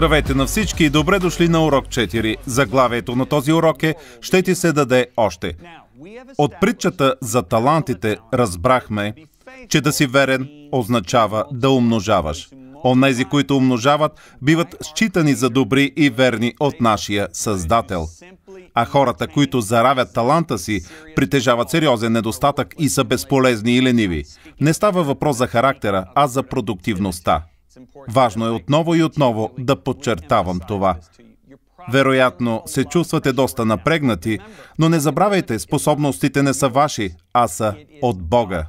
Здравейте на всички и добре дошли на урок 4. Заглавието на този урок е «Ще ти се даде още». От притчата за талантите разбрахме, че да си верен означава да умножаваш. Онези, които умножават, биват считани за добри и верни от нашия Създател. А хората, които заравят таланта си, притежават сериозен недостатък и са безполезни и лениви. Не става въпрос за характера, а за продуктивността. Важно е отново и отново да подчертавам това. Вероятно се чувствате доста напрегнати, но не забравяйте, способностите не са ваши, а са от Бога.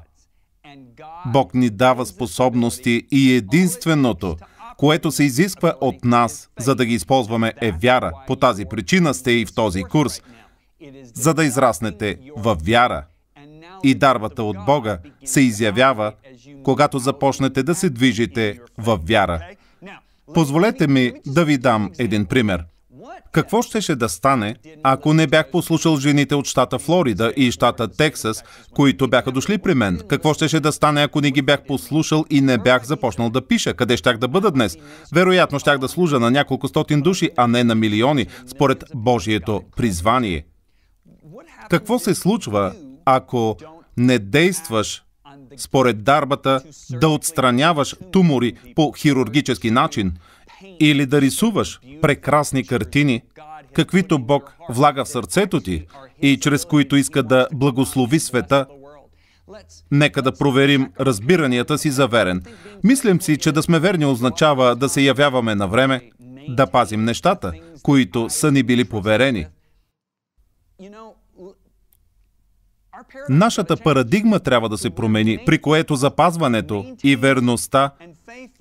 Бог ни дава способности и единственото, което се изисква от нас, за да ги използваме, е вяра. По тази причина сте и в този курс, за да израснете във вяра и дарбата от Бога се изявява, когато започнете да се движите в вяра. Позволете ми да ви дам един пример. Какво щеше да стане, ако не бях послушал жените от щата Флорида и щата Тексас, които бяха дошли при мен? Какво щеше да стане, ако не ги бях послушал и не бях започнал да пиша? Къде щях да бъда днес? Вероятно щях да служа на няколко стотин души, а не на милиони, според Божието призвание. Какво се случва, ако не действаш според дарбата да отстраняваш тумори по хирургически начин или да рисуваш прекрасни картини, каквито Бог влага в сърцето ти и чрез които иска да благослови света, Нека да проверим разбиранията си за верен. Мислям си, че да сме верни означава да се явяваме на време, да пазим нещата, които са ни били поверени. Нашата парадигма трябва да се промени, при което запазването и верността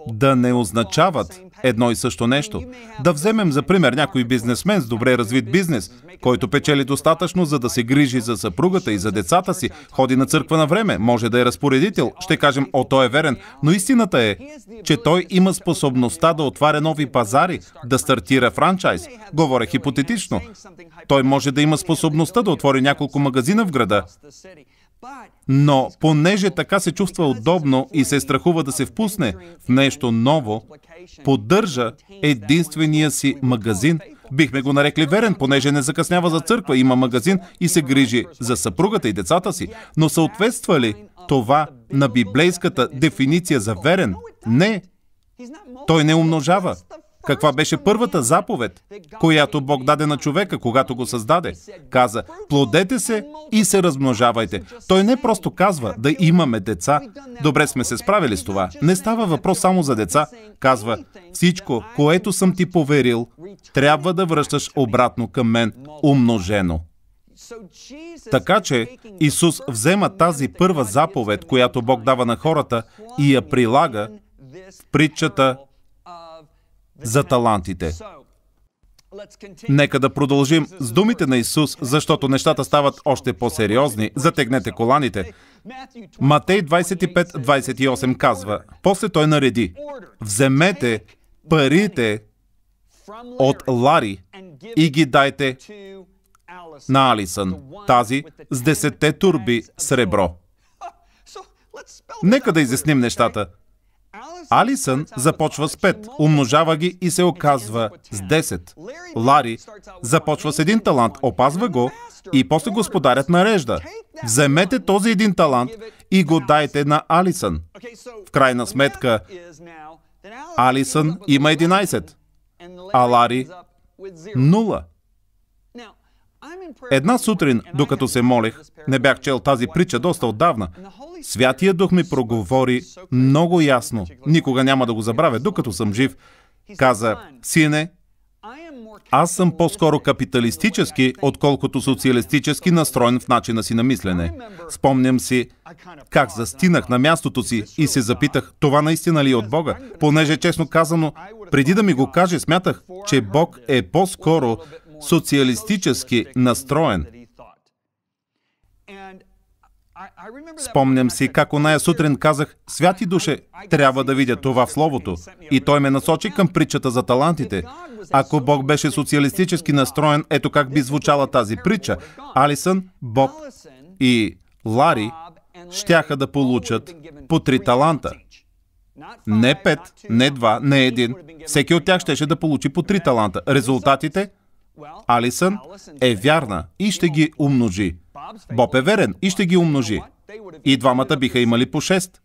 да не означават едно и също нещо. Да вземем за пример някой бизнесмен с добре развит бизнес, който печели достатъчно, за да се грижи за съпругата и за децата си, ходи на църква на време, може да е разпоредител, ще кажем, о, той е верен, но истината е, че той има способността да отваря нови пазари, да стартира франчайз. Говоря хипотетично. Той може да има способността да отвори няколко магазина в града. Но понеже така се чувства удобно и се страхува да се впусне в нещо ново, поддържа единствения си магазин. Бихме го нарекли верен, понеже не закъснява за църква, има магазин и се грижи за съпругата и децата си. Но съответства ли това на библейската дефиниция за верен? Не. Той не умножава. Каква беше първата заповед, която Бог даде на човека, когато го създаде? Каза, плодете се и се размножавайте. Той не просто казва да имаме деца. Добре сме се справили с това. Не става въпрос само за деца. Казва, всичко, което съм ти поверил, трябва да връщаш обратно към мен, умножено. Така че Исус взема тази първа заповед, която Бог дава на хората и я прилага в притчата за талантите. Нека да продължим с думите на Исус, защото нещата стават още по-сериозни. Затегнете коланите. Матей 25-28 казва, после той нареди, вземете парите от Лари и ги дайте на Алисън, тази с десетте турби сребро. Нека да изясним нещата. Алисън започва с 5, умножава ги и се оказва с 10. Лари започва с един талант, опазва го и после господарят нарежда. Вземете този един талант и го дайте на Алисън. В крайна сметка, Алисън има 11, а Лари 0. Една сутрин, докато се молех, не бях чел тази притча доста отдавна, Святия Дух ми проговори много ясно, никога няма да го забравя, докато съм жив. Каза, сине, аз съм по-скоро капиталистически, отколкото социалистически настроен в начина си на мислене. Спомням си как застинах на мястото си и се запитах, това наистина ли е от Бога? Понеже честно казано, преди да ми го каже, смятах, че Бог е по-скоро социалистически настроен. Спомням си как оная сутрин казах, «Святи душе, трябва да видя това в Словото». И той ме насочи към притчата за талантите. Ако Бог беше социалистически настроен, ето как би звучала тази притча. Алисън, Боб и Лари щяха да получат по три таланта. Не пет, не два, не един. Всеки от тях щеше да получи по три таланта. Резултатите Алисън е вярна и ще ги умножи. Боб е верен и ще ги умножи. И двамата биха имали по шест.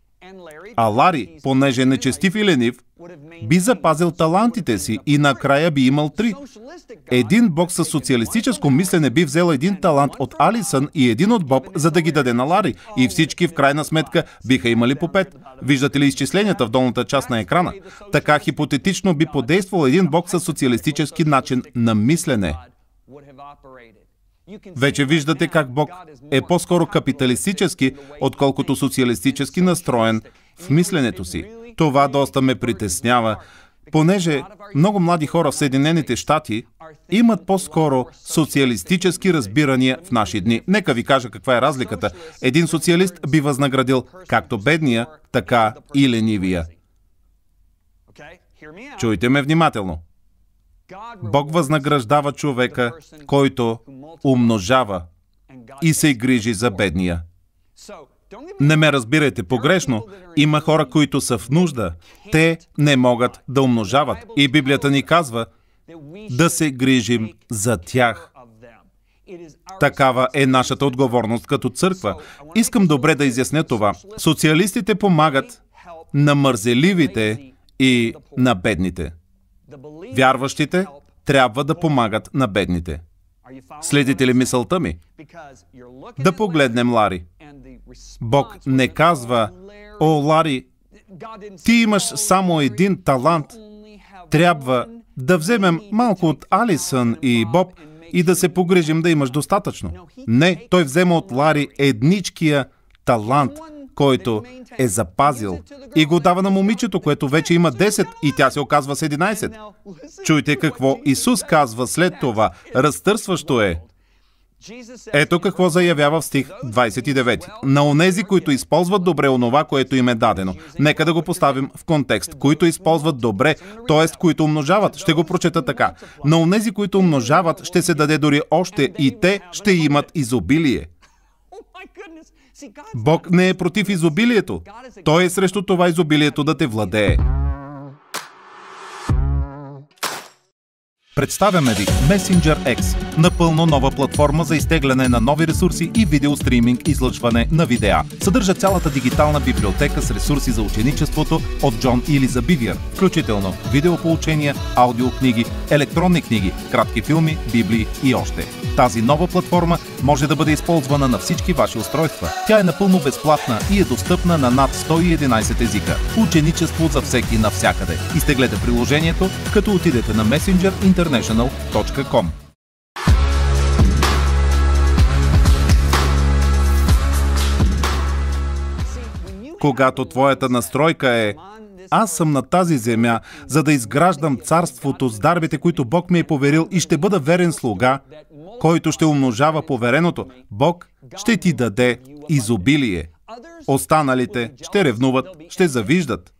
А Лари, понеже е нечестив и ленив, би запазил талантите си и накрая би имал три. Един бог със социалистическо мислене би взел един талант от Алисън и един от Боб, за да ги даде на Лари. И всички в крайна сметка биха имали по пет. Виждате ли изчисленията в долната част на екрана? Така хипотетично би подействал един бог със социалистически начин на мислене. Вече виждате как Бог е по-скоро капиталистически, отколкото социалистически настроен в мисленето си. Това доста ме притеснява, понеже много млади хора в Съединените щати имат по-скоро социалистически разбирания в наши дни. Нека ви кажа каква е разликата. Един социалист би възнаградил както бедния, така и ленивия. Чуйте ме внимателно. Бог възнаграждава човека, който умножава и се грижи за бедния. Не ме разбирайте погрешно. Има хора, които са в нужда. Те не могат да умножават. И Библията ни казва да се грижим за тях. Такава е нашата отговорност като църква. Искам добре да изясня това. Социалистите помагат на мързеливите и на бедните. Вярващите трябва да помагат на бедните. Следите ли мисълта ми? Да погледнем Лари. Бог не казва, о, Лари, ти имаш само един талант. Трябва да вземем малко от Алисън и Боб и да се погрежим да имаш достатъчно. Не, той взема от Лари едничкия талант – който е запазил и го дава на момичето, което вече има 10 и тя се оказва с 11. Чуйте какво Исус казва след това. Разтърсващо е. Ето какво заявява в стих 29. На онези, които използват добре онова, което им е дадено. Нека да го поставим в контекст. Които използват добре, т.е. които умножават. Ще го прочета така. На онези, които умножават, ще се даде дори още и те ще имат изобилие. Oh Бог не е против изобилието. Той е срещу това изобилието да те владее. Представяме ви Messenger X напълно нова платформа за изтегляне на нови ресурси и видеостриминг излъчване на видеа. Съдържа цялата дигитална библиотека с ресурси за ученичеството от Джон или за Бивиер, включително видеополучения, аудиокниги, електронни книги, кратки филми, библии и още. Тази нова платформа може да бъде използвана на всички ваши устройства. Тя е напълно безплатна и е достъпна на над 111 езика. Ученичество за всеки навсякъде. Изтеглете приложението, като отидете на messengerinternational.com. когато твоята настройка е аз съм на тази земя, за да изграждам царството с дарбите, които Бог ми е поверил и ще бъда верен слуга, който ще умножава повереното. Бог ще ти даде изобилие. Останалите ще ревнуват, ще завиждат.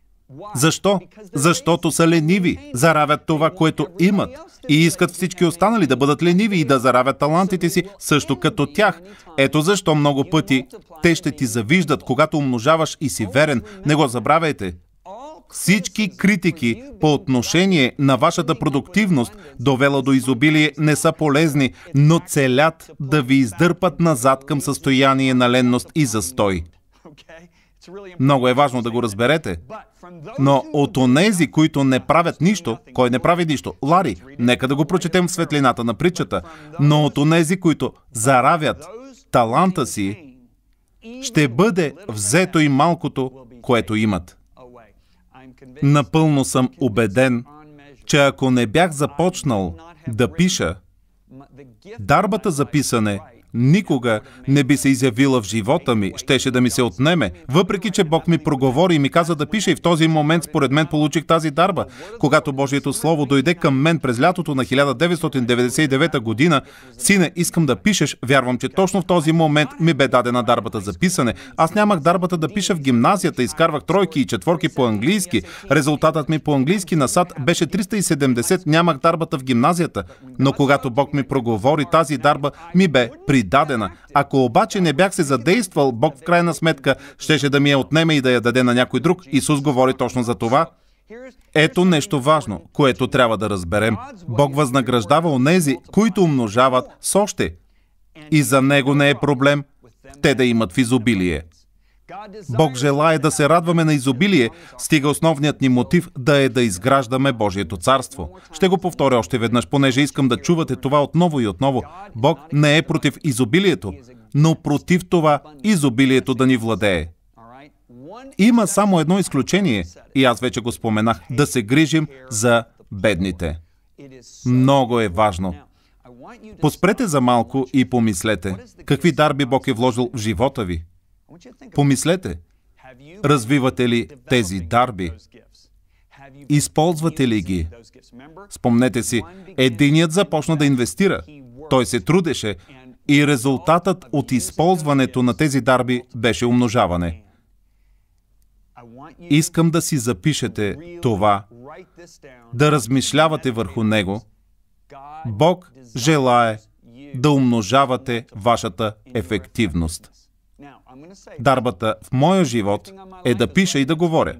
Защо? Защото са лениви, заравят това, което имат и искат всички останали да бъдат лениви и да заравят талантите си също като тях. Ето защо много пъти те ще ти завиждат, когато умножаваш и си верен. Не го забравяйте. Всички критики по отношение на вашата продуктивност, довела до изобилие, не са полезни, но целят да ви издърпат назад към състояние на ленност и застой. Много е важно да го разберете. Но от онези, които не правят нищо, кой не прави нищо? Лари, нека да го прочетем в светлината на притчата. Но от онези, които заравят таланта си, ще бъде взето и малкото, което имат. Напълно съм убеден, че ако не бях започнал да пиша, дарбата за писане никога не би се изявила в живота ми, щеше да ми се отнеме, въпреки че Бог ми проговори и ми каза да пиша и в този момент според мен получих тази дарба. Когато Божието Слово дойде към мен през лятото на 1999 година, сине, искам да пишеш, вярвам, че точно в този момент ми бе дадена дарбата за писане. Аз нямах дарбата да пиша в гимназията, изкарвах тройки и четворки по английски. Резултатът ми по английски на САД беше 370, нямах дарбата в гимназията. Но когато Бог ми проговори, тази дарба ми бе при придадена. Ако обаче не бях се задействал, Бог в крайна сметка щеше да ми я отнеме и да я даде на някой друг. Исус говори точно за това. Ето нещо важно, което трябва да разберем. Бог възнаграждава онези, които умножават с още. И за Него не е проблем те да имат в изобилие. Бог желая да се радваме на изобилие, стига основният ни мотив да е да изграждаме Божието царство. Ще го повторя още веднъж, понеже искам да чувате това отново и отново. Бог не е против изобилието, но против това изобилието да ни владее. Има само едно изключение, и аз вече го споменах, да се грижим за бедните. Много е важно. Поспрете за малко и помислете, какви дарби Бог е вложил в живота ви – Помислете, развивате ли тези дарби? Използвате ли ги? Спомнете си, единият започна да инвестира. Той се трудеше и резултатът от използването на тези дарби беше умножаване. Искам да си запишете това, да размишлявате върху него. Бог желае да умножавате вашата ефективност. Дарбата в моя живот е да пиша и да говоря.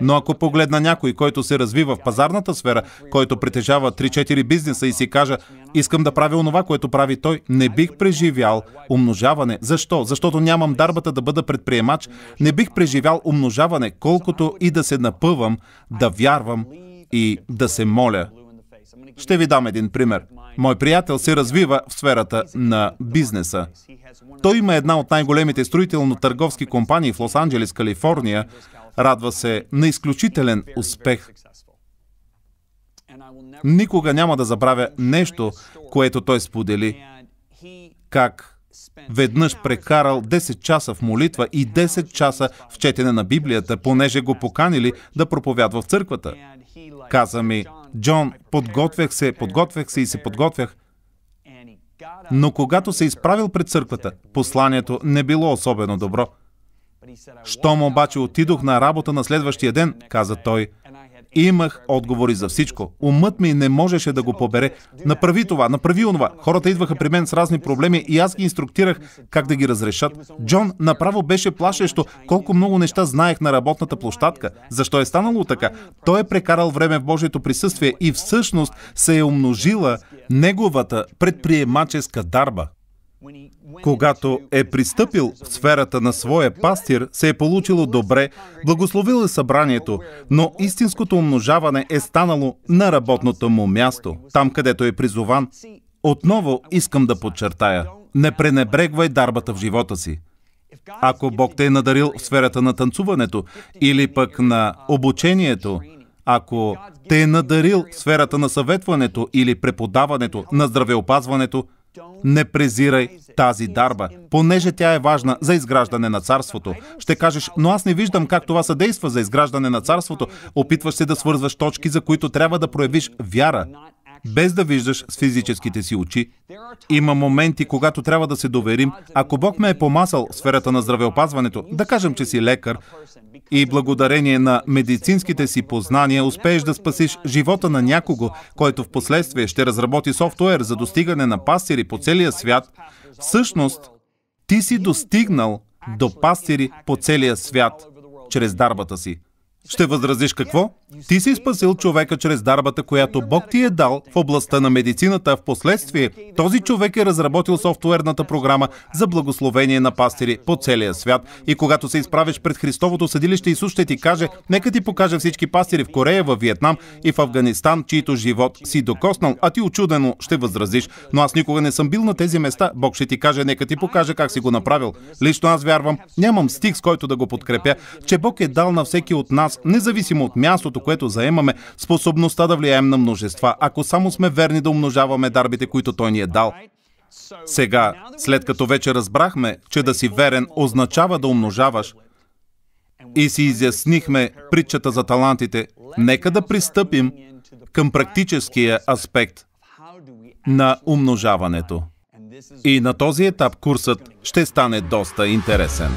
Но ако погледна някой, който се развива в пазарната сфера, който притежава 3-4 бизнеса и си кажа, искам да правя онова, което прави той, не бих преживял умножаване. Защо? Защото нямам дарбата да бъда предприемач, не бих преживял умножаване, колкото и да се напъвам, да вярвам и да се моля. Ще ви дам един пример. Мой приятел се развива в сферата на бизнеса. Той има една от най-големите строително-търговски компании в Лос-Анджелес, Калифорния. Радва се на изключителен успех. Никога няма да забравя нещо, което той сподели. Как веднъж прекарал 10 часа в молитва и 10 часа в четене на Библията, понеже го поканили да проповядва в църквата. Каза ми, Джон, подготвях се, подготвях се и се подготвях. Но когато се изправил пред църквата, посланието не било особено добро. Щом обаче отидох на работа на следващия ден, каза той – Имах отговори за всичко. Умът ми не можеше да го побере. Направи това, направи онова. Хората идваха при мен с разни проблеми и аз ги инструктирах как да ги разрешат. Джон, направо беше плашещо колко много неща знаех на работната площадка. Защо е станало така? Той е прекарал време в Божието присъствие и всъщност се е умножила неговата предприемаческа дарба. Когато е пристъпил в сферата на своя пастир, се е получило добре, благословил е събранието, но истинското умножаване е станало на работното му място, там където е призован. Отново искам да подчертая, не пренебрегвай дарбата в живота си. Ако Бог те е надарил в сферата на танцуването или пък на обучението, ако те е надарил в сферата на съветването или преподаването, на здравеопазването, не презирай тази дарба, понеже тя е важна за изграждане на царството. Ще кажеш, но аз не виждам как това съдейства за изграждане на царството. Опитваш се да свързваш точки, за които трябва да проявиш вяра, без да виждаш с физическите си очи. Има моменти, когато трябва да се доверим. Ако Бог ме е помасал в сферата на здравеопазването, да кажем, че си лекар, и благодарение на медицинските си познания успееш да спасиш живота на някого, който в последствие ще разработи софтуер за достигане на пастири по целия свят, всъщност ти си достигнал до пастири по целия свят чрез дарбата си. Ще възразиш какво? Ти си спасил човека чрез дарбата, която Бог ти е дал в областта на медицината. В последствие този човек е разработил софтуерната програма за благословение на пастири по целия свят. И когато се изправиш пред Христовото съдилище, Исус ще ти каже, нека ти покажа всички пастири в Корея, в Виетнам и в Афганистан, чието живот си докоснал, а ти очудено ще възразиш. Но аз никога не съм бил на тези места. Бог ще ти каже, нека ти покажа как си го направил. Лично аз вярвам, нямам стих, с който да го подкрепя, че Бог е дал на всеки от нас, независимо от мястото, което заемаме, способността да влияем на множества, ако само сме верни да умножаваме дарбите, които Той ни е дал. Сега, след като вече разбрахме, че да си верен означава да умножаваш, и си изяснихме притчата за талантите, нека да пристъпим към практическия аспект на умножаването. И на този етап курсът ще стане доста интересен.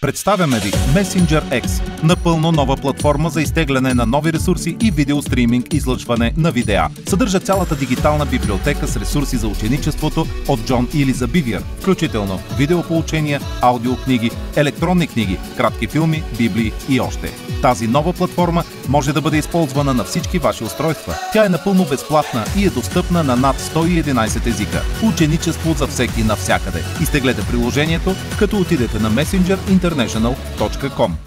Представяме ви Messenger X, напълно нова платформа за изтегляне на нови ресурси и видеостриминг излъчване на видеа. Съдържа цялата дигитална библиотека с ресурси за ученичеството от Джон или за Бивиер, включително видеополучения, аудиокниги, електронни книги, кратки филми, библии и още. Тази нова платформа може да бъде използвана на всички ваши устройства. Тя е напълно безплатна и е достъпна на над 111 езика. Ученичество за всеки навсякъде. Изтеглете приложението, като отидете на Messenger Internet international.com